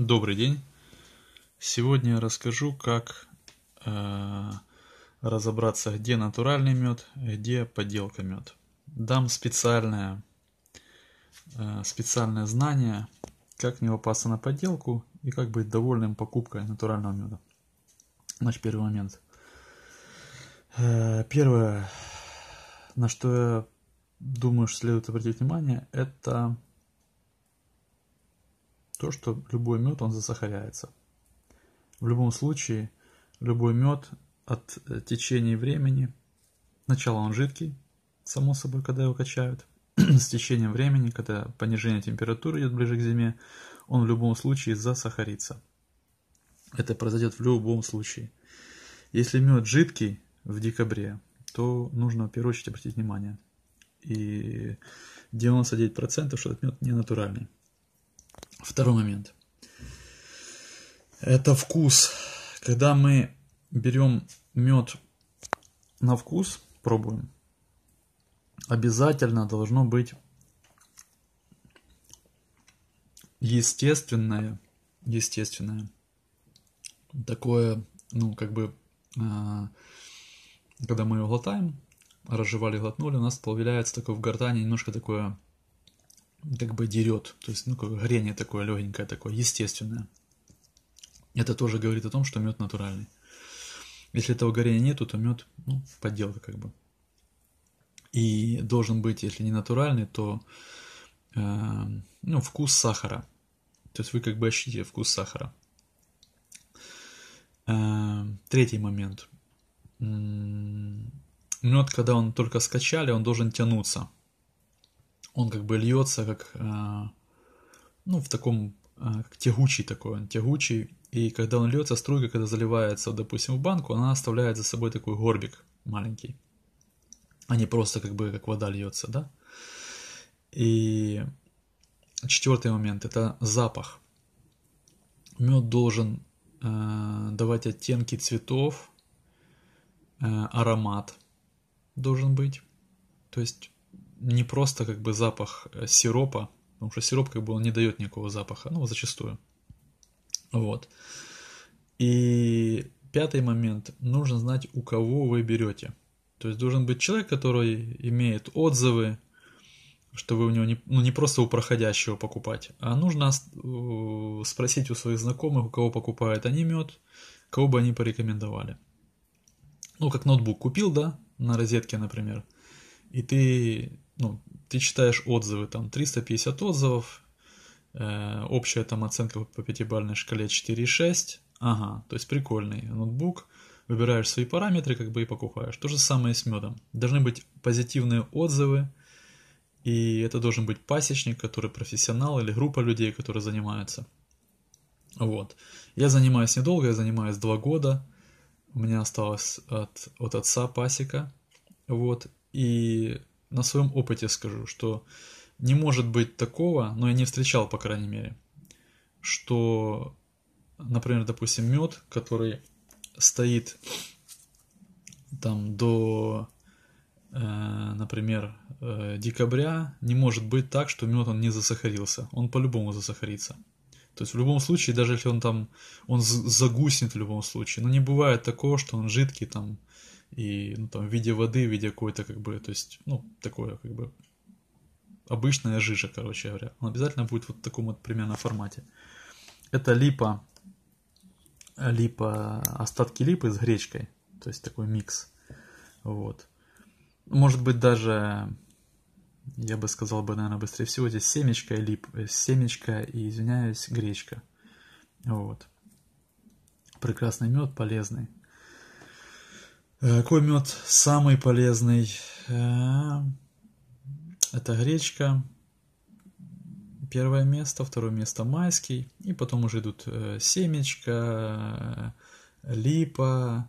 Добрый день! Сегодня я расскажу, как э, разобраться, где натуральный мед, а где подделка мед. Дам специальное, э, специальное знание, как не попасться на подделку и как быть довольным покупкой натурального меда. Значит, первый момент. Э, первое, на что я думаю, что следует обратить внимание, это то, что любой мед, он засахаряется. В любом случае, любой мед от э, течения времени, сначала он жидкий, само собой, когда его качают, с течением времени, когда понижение температуры идет ближе к зиме, он в любом случае засахарится. Это произойдет в любом случае. Если мед жидкий в декабре, то нужно в первую очередь обратить внимание. И 99% что этот мед не натуральный. Второй момент. Это вкус. Когда мы берем мед на вкус, пробуем, обязательно должно быть естественное, естественное, такое, ну, как бы, а, когда мы его глотаем, разжевали, глотнули, у нас появляется такое в гортане немножко такое как бы дерет, то есть, ну, как горение такое легенькое, такое естественное. Это тоже говорит о том, что мед натуральный. Если этого горения нету, то мед, ну, подделка как бы. И должен быть, если не натуральный, то э, ну, вкус сахара. То есть вы как бы ощутите вкус сахара. Э, третий момент. Мед, когда он только скачали, он должен тянуться он как бы льется как, э, ну, в таком, э, как тягучий такой, он тягучий, и когда он льется, струйка, когда заливается, допустим, в банку, она оставляет за собой такой горбик маленький, а не просто как бы как вода льется, да. И четвертый момент – это запах. Мед должен э, давать оттенки цветов, э, аромат должен быть. То есть не просто как бы запах э, сиропа, потому что сироп как бы он не дает никакого запаха, ну, зачастую. Вот. И пятый момент, нужно знать, у кого вы берете. То есть должен быть человек, который имеет отзывы, что вы у него не, ну, не просто у проходящего покупать, а нужно спросить у своих знакомых, у кого покупают они мед, кого бы они порекомендовали. Ну, как ноутбук купил, да, на розетке, например, и ты ну, ты читаешь отзывы, там 350 отзывов, э, общая там оценка по пятибалльной шкале 4,6, ага, то есть прикольный ноутбук, выбираешь свои параметры, как бы и покупаешь. То же самое с медом. Должны быть позитивные отзывы, и это должен быть пасечник, который профессионал или группа людей, которые занимаются. Вот. Я занимаюсь недолго, я занимаюсь два года. У меня осталось от, от отца пасека. Вот. И на своем опыте скажу, что не может быть такого, но я не встречал, по крайней мере, что, например, допустим, мед, который стоит там до, э, например, э, декабря, не может быть так, что мед он не засахарился. Он по-любому засахарится. То есть в любом случае, даже если он там, он загуснет в любом случае. Но не бывает такого, что он жидкий там и ну, там в виде воды, в виде какой-то как бы, то есть, ну, такое как бы обычная жижа, короче говоря. Он обязательно будет вот в таком вот примерно формате. Это липа, липа, остатки липы с гречкой, то есть такой микс, вот. Может быть даже, я бы сказал бы, наверное, быстрее всего, здесь семечка и лип, э, семечка и, извиняюсь, гречка, вот. Прекрасный мед, полезный, Э, какой мед самый полезный? Э, это гречка. Первое место, второе место майский. И потом уже идут э, семечка, липа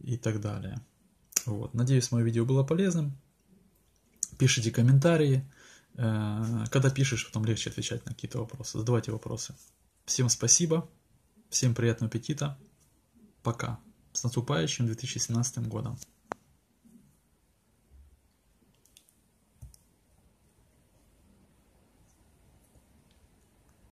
и так далее. Вот. Надеюсь, мое видео было полезным. Пишите комментарии. Когда пишешь, потом легче отвечать на какие-то вопросы. Задавайте вопросы. Всем спасибо. Всем приятного аппетита. Пока. С наступающим 2017 годом!